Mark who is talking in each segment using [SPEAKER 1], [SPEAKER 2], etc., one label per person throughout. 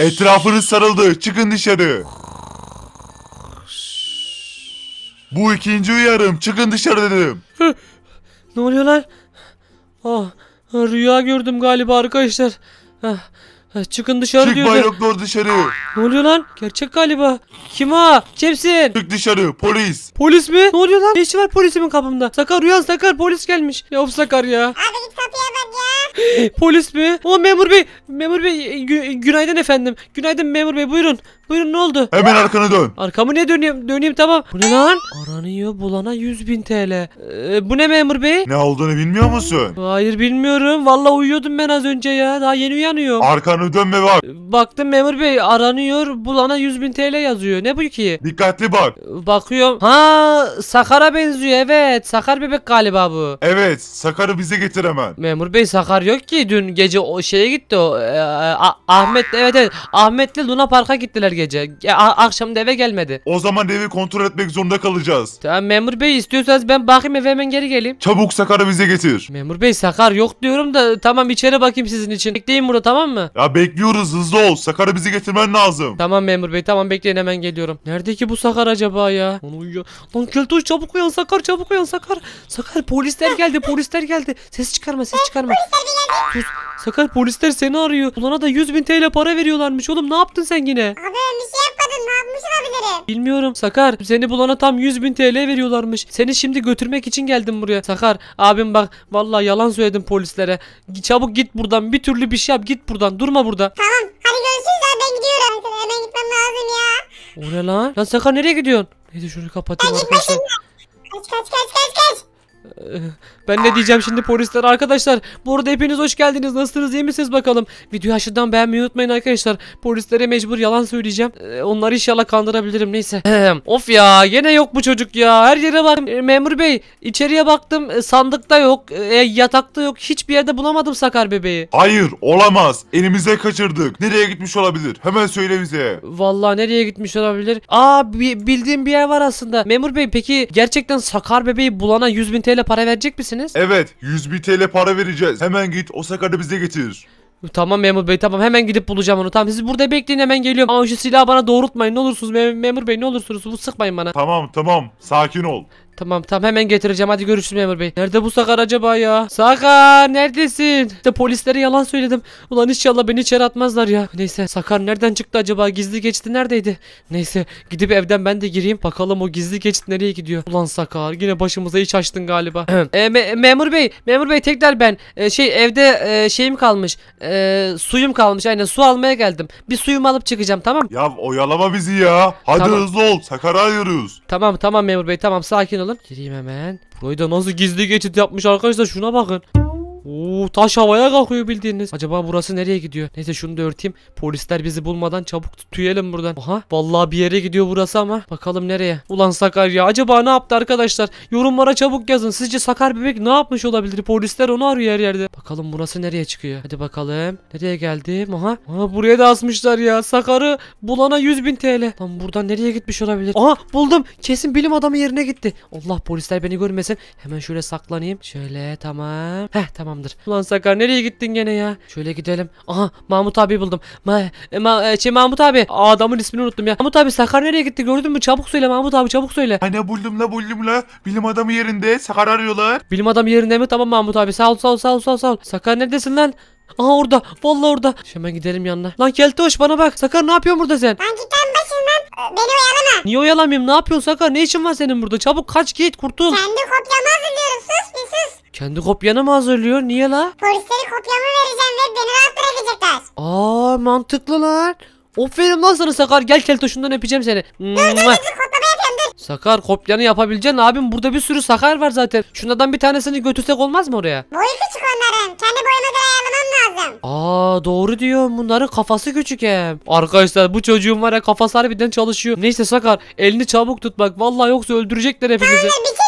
[SPEAKER 1] Etrafınız sarıldı. Çıkın dışarı. Bu ikinci uyarım. Çıkın dışarı dedim.
[SPEAKER 2] ne oluyor lan? Ah, rüya gördüm galiba arkadaşlar. Ah, ah çıkın dışarı Çık diyordu. Çık bayraklar dışarı. Ne oluyor lan? Gerçek galiba. Kim ha? Kimsin? Çık dışarı polis. Polis mi? Ne oluyor lan? Ne işi var polisimin kapımda? Sakar uyan Sakar polis gelmiş. Ya of Sakar ya. Abi git Polis mi? O memur bey. Memur bey e, gü günaydın efendim. Günaydın memur bey buyurun. Buyurun ne oldu? Hemen arkana dön. Arkamı ne döneyim? Döneyim tamam. Bu ne lan? Aranıyor bulana 100 bin TL. Ee, bu ne memur bey?
[SPEAKER 1] Ne olduğunu bilmiyor musun?
[SPEAKER 2] Hayır bilmiyorum. Valla uyuyordum ben az önce ya. Daha yeni uyanıyorum.
[SPEAKER 1] Arkanı dönme bak. Ee,
[SPEAKER 2] baktım memur bey aranıyor bulana 100 bin TL yazıyor. Ne bu ki? Dikkatli bak. Ee, bakıyorum. Ha Sakar'a benziyor evet. Sakar bebek galiba bu. Evet Sakar'ı bize getir hemen. Memur bey Sakar yok ki. Dün gece o şeye gitti o. Ee, Ahmet evet evet. Ahmet'le Luna Park'a gittiler gece. Ya, akşam da eve gelmedi. O zaman evi kontrol etmek zorunda kalacağız. Tamam memur bey istiyorsanız ben bakayım eve hemen geri geleyim. Çabuk
[SPEAKER 1] Sakar'ı bize getir.
[SPEAKER 2] Memur bey Sakar yok diyorum da tamam içeri bakayım sizin için. Bekleyin burada tamam mı?
[SPEAKER 1] Ya bekliyoruz hızlı ol. Sakar'ı bize getirmen lazım.
[SPEAKER 2] Tamam memur bey tamam bekleyin hemen geliyorum. Nerede ki bu Sakar acaba ya? Onu uyuyor. Lan Keltoş çabuk uyan Sakar çabuk uyan Sakar. Sakar polisler geldi polisler geldi. Ses çıkarma ses çıkarma. Sakar polisler seni arıyor. Bulana da 100 bin TL para veriyorlarmış oğlum ne yaptın sen yine? Abi yapmadım bir şey yapmadım ne yapmış olabilirim? Bilmiyorum Sakar seni bulana tam 100 bin TL veriyorlarmış. Seni şimdi götürmek için geldim buraya. Sakar abim bak vallahi yalan söyledim polislere. Çabuk git buradan bir türlü bir şey yap git buradan durma burada. Tamam hadi görüşürüz abi ben gidiyorum. Hemen gitmem lazım ya. O ne lan? Lan Sakar nereye gidiyorsun? Neyse şunu kapatayım ben arkadaşlar. Gitmesin.
[SPEAKER 3] Kaç kaç kaç kaç kaç.
[SPEAKER 2] Ee, ben ne diyeceğim şimdi polisler arkadaşlar. Bu arada hepiniz hoş geldiniz. Nasılsınız iyi misiniz bakalım. Videoyu aşırıdan beğenmeyi unutmayın arkadaşlar. Polislere mecbur yalan söyleyeceğim. Ee, onları inşallah kandırabilirim neyse. of ya yine yok bu çocuk ya. Her yere bak ee, memur bey. içeriye baktım ee, sandıkta yok. yatakta yok. Hiçbir yerde bulamadım Sakar bebeği.
[SPEAKER 1] Hayır olamaz. Elimize kaçırdık. Nereye gitmiş olabilir? Hemen söyle bize.
[SPEAKER 2] Vallahi nereye gitmiş olabilir? Aa bildiğim bir yer var aslında. Memur bey peki gerçekten Sakar bebeği bulana 100 bin TL TL para verecek misiniz?
[SPEAKER 1] Evet 100 bin TL para vereceğiz. Hemen git Osaka'da bize getir. Tamam memur bey tamam hemen gidip bulacağım onu. Tamam siz burada
[SPEAKER 2] bekleyin hemen geliyorum. Ama şu silahı bana doğrultmayın ne olursunuz mem memur bey ne olursunuz bu sıkmayın bana. Tamam tamam
[SPEAKER 1] sakin ol.
[SPEAKER 2] Tamam tamam hemen getireceğim hadi görüşürüz memur bey. Nerede bu Sakar acaba ya? Sakar neredesin? İşte polislere yalan söyledim. Ulan inşallah beni içeri atmazlar ya. Neyse Sakar nereden çıktı acaba? Gizli geçti neredeydi? Neyse gidip evden ben de gireyim. Bakalım o gizli geçit nereye gidiyor? Ulan Sakar yine başımıza iç açtın galiba. e, me memur bey memur bey tekrar ben e, şey evde e, şeyim kalmış. E, suyum kalmış aynen su almaya geldim. Bir suyumu alıp çıkacağım tamam
[SPEAKER 1] Ya oyalama bizi ya. Hadi Tamam. hızlı ol. Sakar'a ayırıyoruz.
[SPEAKER 2] Tamam tamam memur bey tamam sakin ol. Açalım. Gireyim hemen. Burayı da nasıl gizli geçit yapmış arkadaşlar şuna bakın. Oo taş havaya kalkıyor bildiğiniz. Acaba burası nereye gidiyor? Neyse şunu da örteyim. Polisler bizi bulmadan çabuk tüyelim buradan. Aha vallahi bir yere gidiyor burası ama. Bakalım nereye? Ulan Sakarya acaba ne yaptı arkadaşlar? Yorumlara çabuk yazın. Sizce Sakar bebek ne yapmış olabilir? Polisler onu arıyor her yerde. Bakalım burası nereye çıkıyor? Hadi bakalım. Nereye geldim? Aha. Aha buraya da asmışlar ya. Sakar'ı bulana 100.000 TL. Lan buradan nereye gitmiş olabilir? Aha buldum. Kesin bilim adamı yerine gitti. Allah polisler beni görmesin. Hemen şöyle saklanayım. Şöyle tamam. Heh tamam Tamamdır. Ulan Sakar nereye gittin gene ya? Şöyle gidelim. Aha Mahmut abi buldum. Ma e, ma e, şey Mahmut abi. Aa, adamın ismini unuttum ya. Mahmut abi Sakar nereye gitti gördün mü? Çabuk söyle Mahmut abi çabuk söyle. Ne buldum la buldum la. Bilim adamı yerinde. Sakar arıyorlar. Bilim adamı yerinde mi? Tamam Mahmut abi. Sağ ol sağ ol sağ ol sağ ol. Sakar neredesin lan? Aha orada. Vallahi orada. Şimdi hemen gidelim yanına. Lan Keltoş bana bak. Sakar ne yapıyorsun burada sen? Ben cidden başım ee, Beni oyalama. Niye oyalamayayım? Ne yapıyorsun Sakar? Ne işin var senin burada? Çabuk kaç git kurtul. Kendi kopyamı
[SPEAKER 3] hazırlıyorum. Sus bir sus. Kendi
[SPEAKER 2] kopyanı mı hazırlıyor? Niye la? Polisleri
[SPEAKER 3] kopyamı vereceğim ve beni
[SPEAKER 2] rahat bırakacaklar. Aa mantıklı lan. Aferin lan sana Sakar gel keltoşundan öpeceğim seni. Dur dur dur, kopyamı yapıyorum dur. Sakar kopyanı yapabileceksin abim burada bir sürü Sakar var zaten. Şunlardan bir tanesini götürsek olmaz mı oraya?
[SPEAKER 3] Boyu küçük onların. Kendi boyuma
[SPEAKER 2] göre ayarlamam lazım. Aa doğru diyor bunların kafası küçük hem. Arkadaşlar bu çocuğun var ya kafası harbiden çalışıyor. Neyse Sakar elini çabuk tut bak. Vallahi yoksa öldürecekler hepimizi. Aynen bir şey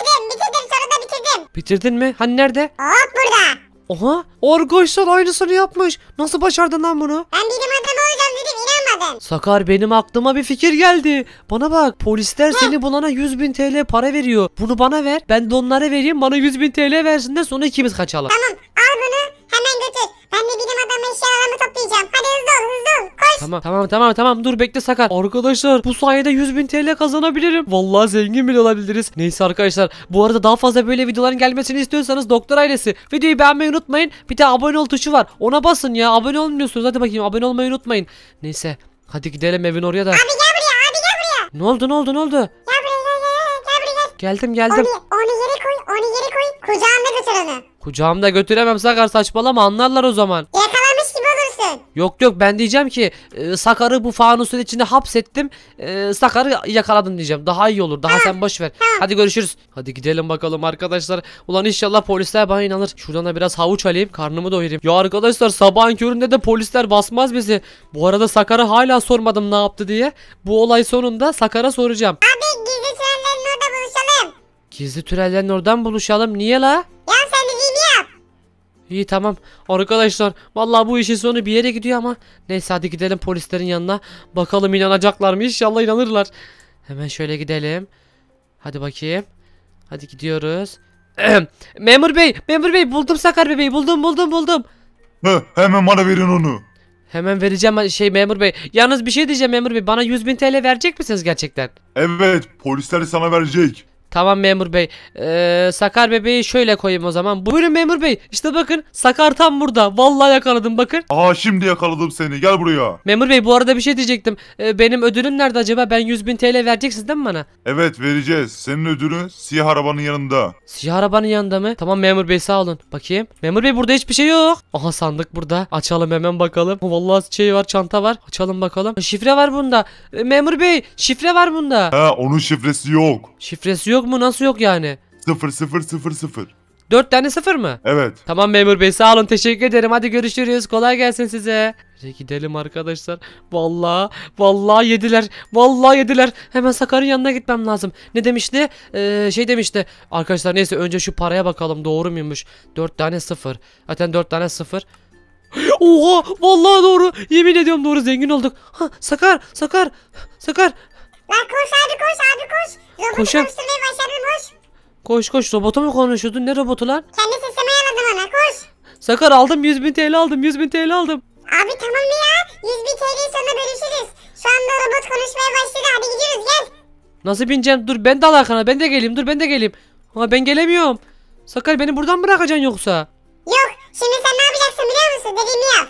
[SPEAKER 2] Bitirdin mi? Hani nerede? Hop burada. Oha Orgoşlar aynısını yapmış. Nasıl başardın lan bunu? Ben bilim adamı olacağım dedim inanmadın. Sakar benim aklıma bir fikir geldi. Bana bak polisler seni bulana 100 bin TL para veriyor. Bunu bana ver ben de onlara vereyim bana 100 bin TL versin de sonra ikimiz kaçalım. Tamam Tamam tamam tamam tamam dur bekle Sakar. Arkadaşlar bu sayede 100 bin TL kazanabilirim. Vallahi zengin bile olabiliriz. Neyse arkadaşlar bu arada daha fazla böyle videoların gelmesini istiyorsanız doktor ailesi videoyu beğenmeyi unutmayın. Bir de abone ol tuşu var. Ona basın ya abone olmuyorsunuz. Hadi bakayım abone olmayı unutmayın. Neyse hadi gidelim evin oraya da. Abi gel buraya abi gel buraya. Ne oldu ne oldu ne oldu? Gel
[SPEAKER 3] buraya gel gel gel buraya Geldim geldim. Onu, onu yere koy onu yere koy. Kucağımda götür onu.
[SPEAKER 2] Kucağımda götüremem Sakar saçmalama anlarlar o zaman.
[SPEAKER 3] Gel misin?
[SPEAKER 2] Yok yok ben diyeceğim ki e, Sakar'ı bu fanusun içinde hapsettim. E, Sakar'ı yakaladım diyeceğim. Daha iyi olur. Daha sen boş ver. Hadi görüşürüz. Hadi gidelim bakalım arkadaşlar. Ulan inşallah polisler bana inanır. Şuradan da biraz havuç alayım. Karnımı doyurayım. Ya arkadaşlar sabahın köründe de polisler basmaz bizi. Bu arada Sakar'a hala sormadım ne yaptı diye. Bu olay sonunda Sakar'a soracağım. Abi
[SPEAKER 3] gizli tünellerin orada buluşalım.
[SPEAKER 2] Gizli tünellerin oradan buluşalım. Niye la? Ya İyi tamam arkadaşlar vallahi bu işin sonu bir yere gidiyor ama neyse hadi gidelim polislerin yanına bakalım inanacaklar mı inşallah inanırlar. Hemen şöyle gidelim. Hadi bakayım. Hadi gidiyoruz. memur bey memur bey buldum Sakar bebeği buldum buldum buldum.
[SPEAKER 1] He, hemen bana verin onu.
[SPEAKER 2] Hemen vereceğim şey memur bey. Yalnız bir şey diyeceğim memur bey. Bana 100 bin TL verecek misiniz gerçekten?
[SPEAKER 1] Evet polisler sana verecek.
[SPEAKER 2] Tamam memur bey. Ee, sakar bebeği şöyle koyayım o zaman. Buyurun memur bey. İşte bakın sakar tam burada. Vallahi yakaladım bakın.
[SPEAKER 1] Aa şimdi yakaladım seni. Gel buraya.
[SPEAKER 2] Memur bey bu arada bir şey diyecektim. Ee, benim ödülüm nerede acaba? Ben 100 bin TL vereceksiniz değil mi bana?
[SPEAKER 1] Evet vereceğiz. Senin ödülün siyah arabanın yanında.
[SPEAKER 2] Siyah arabanın yanında mı? Tamam memur bey sağ olun. Bakayım. Memur bey burada hiçbir şey yok. Aha sandık burada. Açalım hemen bakalım. Vallahi şey var çanta var. Açalım bakalım. Şifre var bunda. Ee, memur bey şifre var bunda.
[SPEAKER 1] He onun şifresi yok.
[SPEAKER 2] Şifresi yok yok mu? Nasıl yok yani?
[SPEAKER 1] Sıfır sıfır sıfır sıfır.
[SPEAKER 2] Dört tane sıfır mı? Evet. Tamam memur bey sağ olun teşekkür ederim. Hadi görüşürüz. Kolay gelsin size. Hadi gidelim arkadaşlar. Vallahi vallahi yediler. Vallahi yediler. Hemen Sakar'ın yanına gitmem lazım. Ne demişti? Ee, şey demişti. Arkadaşlar neyse önce şu paraya bakalım doğru muymuş? Dört tane sıfır. Zaten dört tane sıfır. Oha vallahi doğru. Yemin ediyorum doğru zengin olduk. Ha, Sakar, Sakar, Sakar
[SPEAKER 3] Lan koş abi koş abi koş. Robotu Koşa- konuşturmayı başardın koş.
[SPEAKER 2] Koş koş robota mı konuşuyordun ne robotu lan?
[SPEAKER 3] Kendi sesimi ayarladım ona koş.
[SPEAKER 2] Sakar aldım 100 bin TL aldım 100 bin TL aldım.
[SPEAKER 3] Abi tamam mı ya? 100 bin TL'yi sonra bölüşürüz. Şu anda robot konuşmaya başladı abi gidiyoruz gel.
[SPEAKER 2] Nasıl bineceğim dur ben de al arkana ben de geleyim dur ben de geleyim. Ama ben gelemiyorum. Sakar beni buradan bırakacaksın yoksa?
[SPEAKER 3] Yok şimdi sen ne yapacaksın biliyor musun? Dediğimi yap.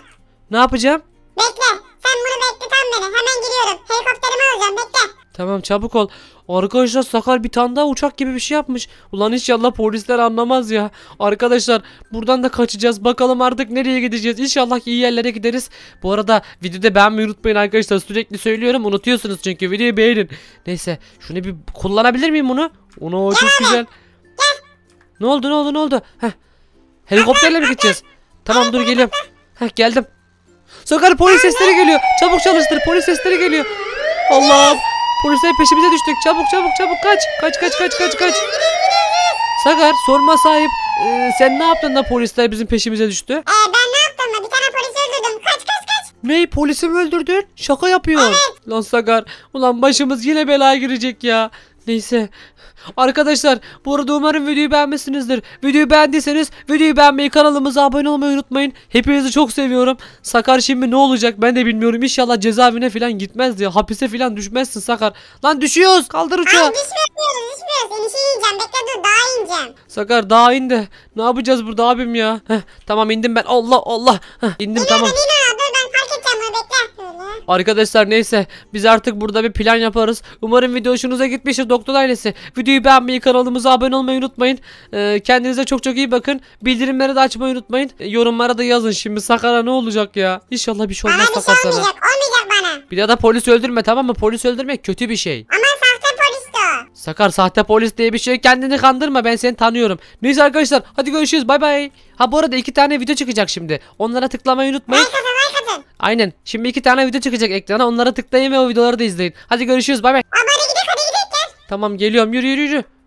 [SPEAKER 3] Ne yapacağım? Bekle sen bunu bekle tam beni hemen geliyorum.
[SPEAKER 2] Helikopterimi alacağım bekle. Tamam çabuk ol. Arkadaşlar Sakar bir tane daha uçak gibi bir şey yapmış. Ulan inşallah polisler anlamaz ya. Arkadaşlar buradan da kaçacağız. Bakalım artık nereye gideceğiz. İnşallah iyi yerlere gideriz. Bu arada videoda beğenmeyi unutmayın arkadaşlar. Sürekli söylüyorum. Unutuyorsunuz çünkü videoyu beğenin. Neyse şunu bir kullanabilir miyim bunu? Onu çok güzel. Ne oldu ne oldu ne oldu? Helikopterle mi gideceğiz? Tamam dur geliyorum. Heh geldim. Sakar polis sesleri geliyor. Çabuk çalıştır polis sesleri geliyor. Allah'ım. Polisler peşimize düştük. Çabuk çabuk çabuk kaç. Kaç kaç kaç kaç kaç. Sagar, sorma sahip. Ee, sen ne yaptın da polisler bizim peşimize düştü? Ee, ben ne yaptım da bir tane polis öldürdüm. Kaç kaç kaç. Ne? polisi mi öldürdün? Şaka yapıyor. Evet. Lan Sagar, Ulan başımız yine belaya girecek ya. Neyse. Arkadaşlar bu arada umarım videoyu beğenmişsinizdir. Videoyu beğendiyseniz videoyu beğenmeyi kanalımıza abone olmayı unutmayın. Hepinizi çok seviyorum. Sakar şimdi ne olacak ben de bilmiyorum. İnşallah cezaevine falan gitmez diye. Hapise falan düşmezsin Sakar. Lan düşüyoruz. Kaldır uçağı. Hayır
[SPEAKER 3] düşmüyoruz düşmüyoruz. İnişi yiyeceğim. Bekle dur daha ineceğim.
[SPEAKER 2] Sakar daha in de. Ne yapacağız burada abim ya? Heh, tamam indim ben. Allah Allah. Heh, indim tamam. İn abi, Arkadaşlar neyse biz artık burada bir plan yaparız. Umarım video hoşunuza gitmiştir doktor ailesi. Videoyu beğenmeyi kanalımıza abone olmayı unutmayın. Ee, kendinize çok çok iyi bakın. Bildirimleri de açmayı unutmayın. Ee, yorumlara da yazın şimdi Sakara ne olacak ya. İnşallah bir şey olmaz Sakar şey Olmayacak, olmayacak bana. Bir daha da polis öldürme tamam mı? Polis öldürmek kötü bir şey. Ama sahte polis de. Sakar sahte polis diye bir şey kendini kandırma ben seni tanıyorum. Neyse arkadaşlar hadi görüşürüz bay bay. Ha bu arada iki tane video çıkacak şimdi. Onlara tıklamayı unutmayın like Aynen. Şimdi iki tane video çıkacak ekrana. Onlara tıklayın ve o videoları da izleyin. Hadi görüşürüz. Bay bay. Abone gidelim hadi gidelim. Tamam geliyorum. Yürü yürü yürü.